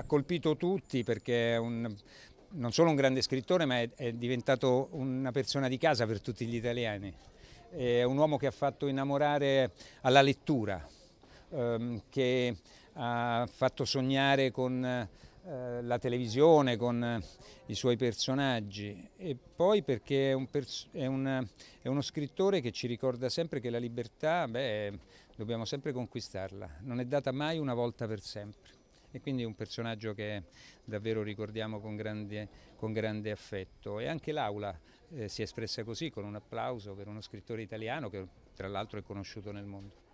ha colpito tutti perché è un, non solo un grande scrittore ma è, è diventato una persona di casa per tutti gli italiani. È un uomo che ha fatto innamorare alla lettura, ehm, che ha fatto sognare con eh, la televisione, con eh, i suoi personaggi e poi perché è, un è, un, è, uno scrittore che ci ricorda sempre che la libertà, beh, dobbiamo sempre conquistarla, non è data mai una volta per sempre e quindi un personaggio che davvero ricordiamo con grande, con grande affetto. E anche l'aula eh, si è espressa così, con un applauso per uno scrittore italiano che tra l'altro è conosciuto nel mondo.